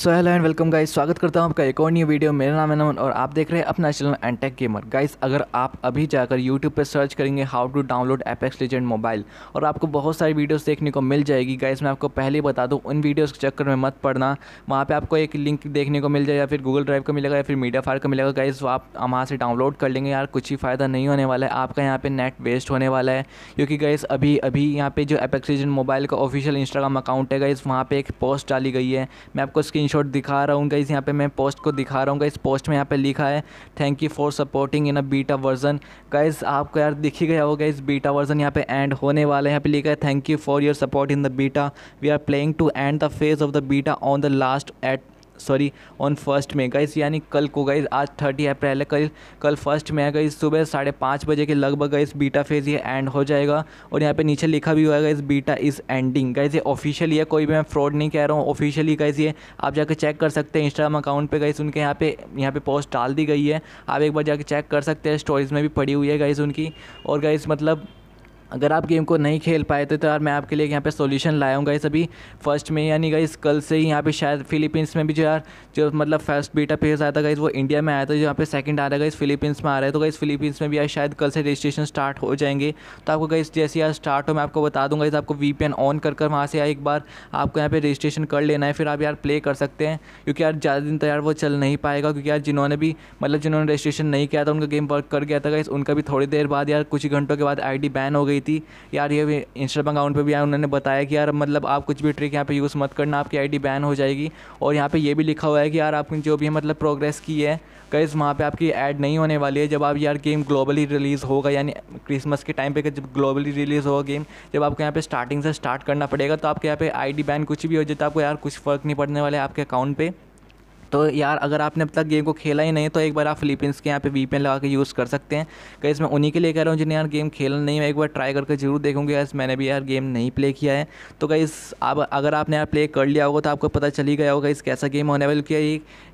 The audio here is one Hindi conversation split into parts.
so hello and welcome guys स्वागत करता हूं आपका एक और न्यू वीडियो मेरा नाम है नमन और आप देख रहे हैं अपना चैनल एंटेक गेमर गाइस अगर आप अभी जाकर यूट्यूब पर सर्च करेंगे how to download Apex Legend mobile और आपको बहुत सारी वीडियोस देखने को मिल जाएगी गाइस मैं आपको पहले ही बता दूँ उन वीडियोज़ के चक्कर में मत पड़ना वहाँ पर आपको एक लिंक देखने को मिल जाएगा फिर गूगल ड्राइव का मिलेगा या फिर मीडिया फायर का मिलेगा गाइस वो आप वहाँ से डाउनलोड कर लेंगे यार कुछ ही फ़ायदा नहीं होने वाला है आपका यहाँ पर नेट वेस्ट होने वाला है क्योंकि गाइस अभी अभी यहाँ पर जो एपेक्स लेजेंड मोबाइल का ऑफिशियल इंस्टाग्राम अकाउंट है गाइस वहाँ पर एक पोस्ट डाली गई है मैं आपको स्क्रीन स्क्रीनशॉट दिखा रहा हूँ गाइज़ यहाँ पे मैं पोस्ट को दिखा रहा हूँ गाइज़ पोस्ट में यहाँ पे लिखा है thank you for supporting in a beta version guys आपको यार दिख ही गया होगा इस बीटा वर्जन यहाँ पे एंड होने वाला है यहाँ पे लिखा है thank you for your support in the beta we are playing to end the phase of the beta on the last eight sorry on first में गई यानी कल को गई आज थर्टी अप्रैल है कल कल फर्स्ट में है गई सुबह साढ़े पाँच बजे के लगभग इस बीटा फेज ये एंड हो जाएगा और यहाँ पे नीचे लिखा भी हुआ है इस बीटा इज़ एंडिंग गई ये ऑफिशियली है कोई भी मैं फ्रॉड नहीं कह रहा हूँ ऑफिशियली गई ये आप जाकर चेक कर सकते हैं इंस्टाग्राम अकाउंट पर गई उनके यहाँ पे यहाँ पे पोस्ट डाल दी गई है आप एक बार जाके चेक कर सकते हैं स्टोरीज़ में भी पड़ी हुई है गाइज उनकी और गई मतलब अगर आप गेम को नहीं खेल पाए थे तो यार मैं आपके लिए यहाँ पे सॉल्यूशन लाया हूँ गाइस अभी फर्स्ट में यानी गाइस कल से ही यहाँ पे शायद फिलीपींस में भी जो यार जो मतलब फर्स्ट बीटा पेज आया था गाइस वो इंडिया में आया था यहाँ पे सेकंड आ रहा है गाइस फिलीपींस में आ रहा है तो गाइस फिलीपींस में भी यार शायद कल से रजिस्ट्रेशन स्टार्ट हो जाएंगे तो आपको गाइस जैसे यार स्टार्ट हो मैं आपको बता दूँगा इस आपको वी ऑन कर कर वहाँ से यार एक बार आपको यहाँ पर रजिस्ट्रेशन कर लेना है फिर आप यार प्ले कर सकते हैं क्योंकि यार ज़्यादा दिन तो यार वो चल नहीं पाएगा क्योंकि यार जिन्होंने भी मतलब जिन्होंने रजिस्ट्रेशन नहीं किया था उनका गेम वर्क कर गया था गाइस उनका भी थोड़ी देर बाद यार कुछ घंटों के बाद आई बैन हो गई थी यार ये इंस्टाग्राम अकाउंट पर भी आया उन्होंने बताया कि यार मतलब आप कुछ भी ट्रिक यहाँ पे यूज़ मत करना आपकी आई बैन हो जाएगी और यहाँ पर ये भी लिखा हुआ है कि यार आपने जो भी मतलब प्रोग्रेस की है कैस वहाँ पे आपकी ऐड नहीं होने वाली है जब आप यार गेम ग्लोबली रिलीज़ होगा यानी क्रिसमस के टाइम पे जब ग्लोबली रिलीज़ होगा गेम जब आपको यहाँ पे स्टार्टिंग से स्टार्ट करना पड़ेगा तो आपके यहाँ पे आईडी बैन कुछ भी हो जाए तो आपको यार कुछ फ़र्क नहीं पड़ने वाला है आपके अकाउंट पर तो यार अगर आपने अब तक गेम को खेला ही नहीं तो एक बार आप फिलीपींस के यहाँ पे वी लगा के यूज़ कर सकते हैं कहीं मैं उन्हीं के लिए कह रहा हूँ जिन्हें यार गेम खेलना नहीं मैं एक बार ट्राई करके जरूर देखूँगी यार मैंने भी यार गेम नहीं प्ले किया है तो कहीं आप अगर आपने यार प्ले कर लिया होगा तो आपको पता चली गया होगा इस कैसा गेम होने वाले क्या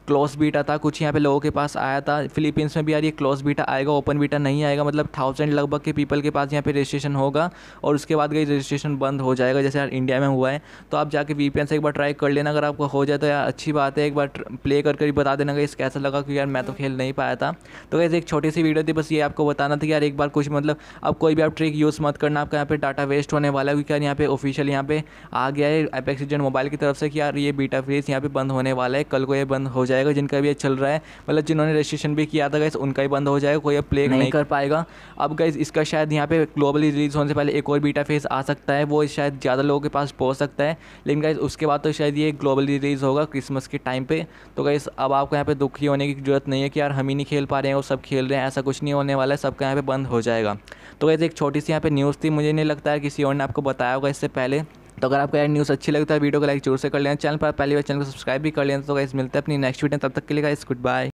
क्लोज बीटा था कुछ यहाँ पे लोगों के पास आया था फिलीपींस में भी यार ये क्लोज बीटा आएगा ओपन बीटा नहीं आएगा मतलब थाउजेंड लगभग के पीपल के पास यहाँ पे रजिस्ट्रेशन होगा और उसके बाद गई रजिस्ट्रेशन बंद हो जाएगा जैसे यार इंडिया में हुआ है तो आप जाके वी से एक बार ट्राई कर लेना अगर आपको हो जाए तो यार अच्छी बात है एक बार प्ले कर कर बता देना गई कैसा लगा क्योंकि यार मैं तो खेल नहीं पाया था तो कैसे एक छोटी सी वीडियो थी बस ये आपको बताना था कि यार एक बार कुछ मतलब अब कोई भी आप ट्रिक यूज़ मत करना आपका यहाँ पे डाटा वेस्ट होने वाला है क्योंकि यार यहाँ पे ऑफिशियल यहाँ पे आ गया है एपेक्सीजन मोबाइल की तरफ से कि यार ये बीटा फ्रीज यहाँ पे बंद होने वाला है कल को ये बंद हो जाए जाएगा जिनका भी चल रहा है मतलब जिन्होंने रजिस्ट्रेशन भी किया था गाइस उनका ही बंद हो जाएगा कोई अब प्ले नहीं, नहीं कर पाएगा अब गाइस इसका शायद यहाँ पे ग्लोबली रिलीज होने से पहले एक और बीटा फेस आ सकता है वो शायद ज़्यादा लोगों के पास पहुँच सकता है लेकिन गाइस उसके बाद तो शायद ये ग्लोबली रिलीज़ होगा क्रिसमस के टाइम पर तो गाइस अब आपको यहाँ पर दुखी होने की जरूरत नहीं है कि यार हम ही नहीं खेल पा रहे हैं और सब खेल रहे हैं ऐसा कुछ नहीं होने वाला है सबका यहाँ पर बंद हो जाएगा तो गाइस एक छोटी सी यहाँ पर न्यूज़ थी मुझे नहीं लगता है किसी और ने आपको बताया होगा इससे पहले तो अगर आपको यार न्यूज़ अच्छी लगता है तो वीडियो को लाइक जरूर से कर लेना चैनल पर पहली बार चैनल को सब्सक्राइब भी कर लेना तो गाइस मिलते हैं अपनी नेक्स्ट वीडियो तब तक के लिए गाइस गुड बाय